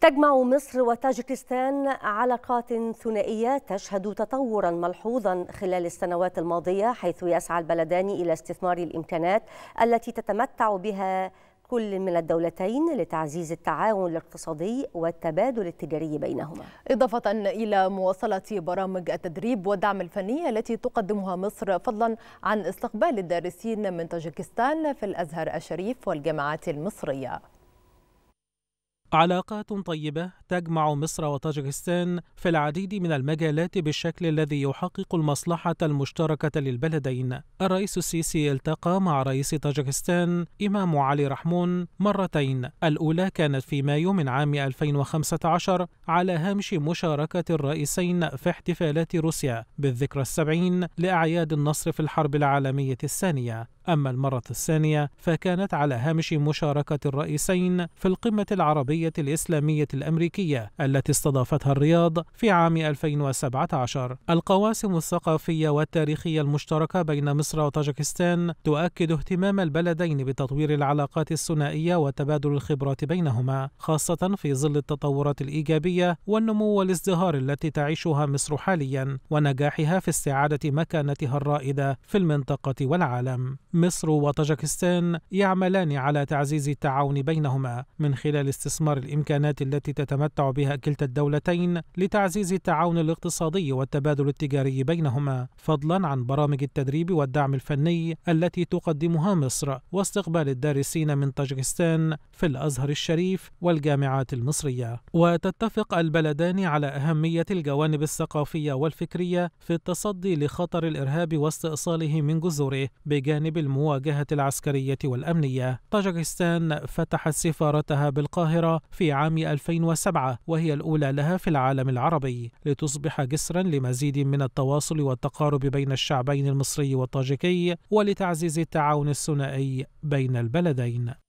تجمع مصر وتاجكستان علاقات ثنائية تشهد تطورا ملحوظا خلال السنوات الماضية حيث يسعى البلدان إلى استثمار الإمكانات التي تتمتع بها كل من الدولتين لتعزيز التعاون الاقتصادي والتبادل التجاري بينهما إضافة إلى مواصلة برامج التدريب والدعم الفني التي تقدمها مصر فضلا عن استقبال الدارسين من تاجكستان في الأزهر الشريف والجامعات المصرية علاقات طيبة تجمع مصر وطاجكستان في العديد من المجالات بالشكل الذي يحقق المصلحة المشتركة للبلدين. الرئيس السيسي التقى مع رئيس طاجكستان إمام علي رحمون مرتين، الأولى كانت في مايو من عام 2015 على هامش مشاركة الرئيسين في احتفالات روسيا بالذكرى السبعين لأعياد النصر في الحرب العالمية الثانية، أما المرة الثانية فكانت على هامش مشاركة الرئيسين في القمة العربية الإسلامية الأمريكية التي استضافتها الرياض في عام 2017 القواسم الثقافية والتاريخية المشتركة بين مصر وطاجكستان تؤكد اهتمام البلدين بتطوير العلاقات الثنائية وتبادل الخبرات بينهما خاصة في ظل التطورات الإيجابية والنمو والازدهار التي تعيشها مصر حاليا ونجاحها في استعادة مكانتها الرائدة في المنطقة والعالم مصر وطاجكستان يعملان على تعزيز التعاون بينهما من خلال استثمار الامكانات التي تتمتع بها كلتا الدولتين لتعزيز التعاون الاقتصادي والتبادل التجاري بينهما فضلا عن برامج التدريب والدعم الفني التي تقدمها مصر واستقبال الدارسين من طاجكستان في الازهر الشريف والجامعات المصريه وتتفق البلدان على اهميه الجوانب الثقافيه والفكريه في التصدي لخطر الارهاب واستئصاله من جذوره بجانب المواجهة العسكرية والأمنية طاجكستان فتحت سفارتها بالقاهرة في عام 2007 وهي الأولى لها في العالم العربي لتصبح جسرا لمزيد من التواصل والتقارب بين الشعبين المصري والطاجيكي ولتعزيز التعاون الثنائي بين البلدين